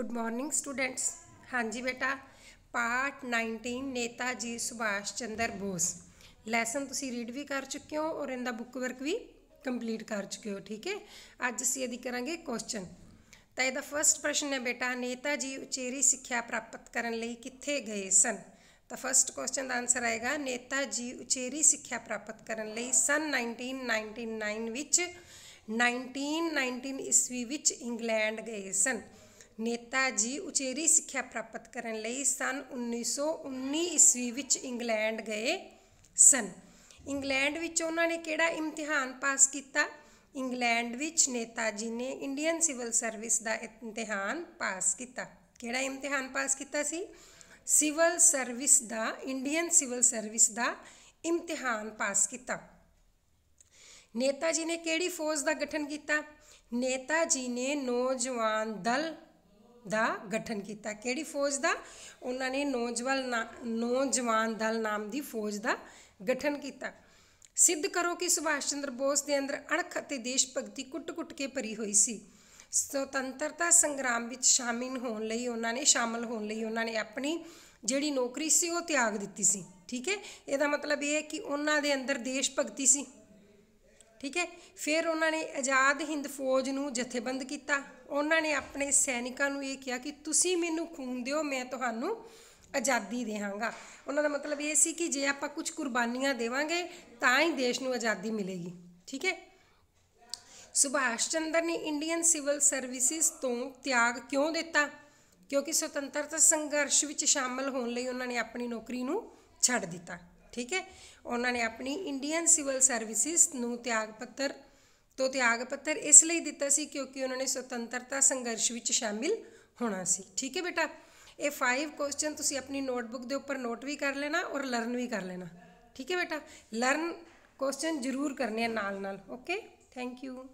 good morning students हाँ जी बेटा पार्ट 19 नेताजी सुभाष चंद्र बोस ਲੈਸਨ ਤੁਸੀਂ ਰੀਡ ਵੀ ਕਰ ਚੁੱਕੇ ਹੋ ਔਰ ਇਹਦਾ ਬੁੱਕ ਵਰਕ ਵੀ ਕੰਪਲੀਟ ਕਰ ਚੁੱਕੇ ਹੋ ਠੀਕ ਹੈ ਅੱਜ ਅਸੀਂ ਇਹਦੀ ਕਰਾਂਗੇ ਕੁਐਸਚਨ ਤਾਂ ਇਹਦਾ ਫਰਸਟ ਪ੍ਰਸ਼ਨ ਹੈ ਬੇਟਾ ਨੇਤਾਜੀ ਉਚੇਰੀ ਸਿੱਖਿਆ ਪ੍ਰਾਪਤ ਕਰਨ ਲਈ ਕਿੱਥੇ ਗਏ ਸਨ ਤਾਂ ਫਰਸਟ ਕੁਐਸਚਨ ਦਾ ਆਨਸਰ ਆਏਗਾ ਨੇਤਾਜੀ ਉਚੇਰੀ ਸਿੱਖਿਆ ਪ੍ਰਾਪਤ ਕਰਨ ਲਈ ਸਨ 1999 ਵਿੱਚ 1919 ਈਸਵੀ ਵਿੱਚ ਇੰਗਲੈਂਡ ਗਏ ਸਨ ਨੇਤਾ ਜੀ ਉਚੇਰੀ ਸਿੱਖਿਆ ਪ੍ਰਾਪਤ ਕਰਨ ਲਈ ਸਨ 1919 ਈਸਵੀ ਵਿੱਚ ਇੰਗਲੈਂਡ ਗਏ ਸਨ ਇੰਗਲੈਂਡ ਵਿੱਚ ਉਹਨਾਂ ਨੇ ਕਿਹੜਾ ਇਮਤਿਹਾਨ ਪਾਸ ਕੀਤਾ ਇੰਗਲੈਂਡ ਵਿੱਚ ਨੇਤਾ ਜੀ ਨੇ ਇੰਡੀਅਨ ਸਿਵਲ ਸਰਵਿਸ ਦਾ ਇਮਤਿਹਾਨ ਪਾਸ ਕੀਤਾ ਕਿਹੜਾ ਇਮਤਿਹਾਨ ਪਾਸ ਕੀਤਾ ਸੀ ਸਿਵਲ ਸਰਵਿਸ ਦਾ ਇੰਡੀਅਨ ਸਿਵਲ ਸਰਵਿਸ ਦਾ ਇਮਤਿਹਾਨ ਪਾਸ ਕੀਤਾ ਨੇਤਾ ਜੀ ਨੇ ਕਿਹੜੀ ਫੌਜ ਦਾ ਗਠਨ ਕੀਤਾ ਨੇਤਾ ਜੀ ਨੇ ਨੌਜਵਾਨ ਦਲ ਦਾ ਗਠਨ ਕੀਤਾ ਕਿਹੜੀ ਫੌਜ ਦਾ ਉਹਨਾਂ ਨੇ ਨੌਜਵਾਨ ਨੌਜਵਾਨ ਦਲ ਨਾਮ ਦੀ ਫੌਜ ਦਾ ਗਠਨ ਕੀਤਾ ਸਿੱਧ ਕਰੋ ਕਿ ਸੁਭਾਸ਼ ਚੰਦਰ ਬੋਸ ਦੇ ਅੰਦਰ ਅਣਖ ਅਤੇ ਦੇਸ਼ ਭਗਤੀ ਕੁੱਟ-ਕੁੱਟ ਕੇ ਭਰੀ ਹੋਈ ਸੀ ਸੁਤੰਤਰਤਾ ਸੰਗਰਾਮ ਵਿੱਚ ਸ਼ਾਮਿਲ ਹੋਣ ਲਈ ਉਹਨਾਂ ਨੇ ਸ਼ਾਮਲ ਹੋਣ ਲਈ ਉਹਨਾਂ ਨੇ ਆਪਣੀ ਜਿਹੜੀ ਨੌਕਰੀ ਸੀ ਉਹ ਤਿਆਗ ਦਿੱਤੀ ਸੀ ਠੀਕ ਹੈ ਇਹਦਾ ਮਤਲਬ ਇਹ ਹੈ ਕਿ ਉਹਨਾਂ ਦੇ ਅੰਦਰ ਦੇਸ਼ ਭਗਤੀ ਸੀ ਠੀਕ ਹੈ ਫਿਰ ਉਹਨਾਂ ਨੇ ਆਜ਼ਾਦ ਹਿੰਦ ਫੌਜ ਨੂੰ ਜਥੇਬੰਦ ਕੀਤਾ ਉਹਨਾਂ ਨੇ ਆਪਣੇ ਸੈਨਿਕਾਂ ਨੂੰ ਇਹ ਕਿਹਾ ਕਿ ਤੁਸੀਂ ਮੈਨੂੰ ਖੂਨ ਦਿਓ ਮੈਂ ਤੁਹਾਨੂੰ ਆਜ਼ਾਦੀ ਦੇਵਾਂਗਾ ਉਹਨਾਂ ਦਾ ਮਤਲਬ ਇਹ ਸੀ ਕਿ ਜੇ ਆਪਾਂ ਕੁਝ ਕੁਰਬਾਨੀਆਂ ਦੇਵਾਂਗੇ ਤਾਂ ਹੀ ਦੇਸ਼ ਨੂੰ ਆਜ਼ਾਦੀ ਮਿਲੇਗੀ ਠੀਕ ਹੈ ਸੁਭਾਸ਼ ਚੰਦਰ ਨੇ ਇੰਡੀਅਨ ਸਿਵਲ ਸਰਵਿਸਿਜ਼ ਤੋਂ ਤਿਆਗ ਕਿਉਂ ਦਿੱਤਾ ਕਿਉਂਕਿ ਸੁਤੰਤਰਤਾ ਸੰਘਰਸ਼ ਵਿੱਚ ਸ਼ਾਮਲ ਹੋਣ ਲਈ ਉਹਨਾਂ ਨੇ ਆਪਣੀ ਨੌਕਰੀ ਨੂੰ ਛੱਡ ਦਿੱਤਾ ਠੀਕ ਹੈ ਉਹਨਾਂ ਨੇ ਆਪਣੀ ਇੰਡੀਅਨ ਸਿਵਲ ਸਰਵਿਸਿਜ਼ ਨੂੰ ਤਿਆਗ ਪੱਤਰ ਤੋਂ ਤਿਆਗ ਪੱਤਰ ਇਸ ਲਈ ਦਿੱਤਾ ਸੀ ਕਿਉਂਕਿ ਉਹਨਾਂ ਨੇ ਸੁਤੰਤਰਤਾ ਸੰਘਰਸ਼ ਵਿੱਚ ਸ਼ਾਮਿਲ ਹੋਣਾ ਸੀ ਠੀਕ ਹੈ ਬੇਟਾ ਇਹ 5 ਕੁਐਸਚਨ ਤੁਸੀਂ ਆਪਣੀ ਨੋਟਬੁੱਕ ਦੇ ਉੱਪਰ ਨੋਟ ਵੀ ਕਰ ਲੈਣਾ ਔਰ ਲਰਨ ਵੀ ਕਰ ਲੈਣਾ ਠੀਕ ਹੈ ਬੇਟਾ ਲਰਨ ਕੁਐਸਚਨ ਜ਼ਰੂਰ ਕਰਨੇ ਆ ਨਾਲ ਨਾਲ ਓਕੇ ਥੈਂਕ ਯੂ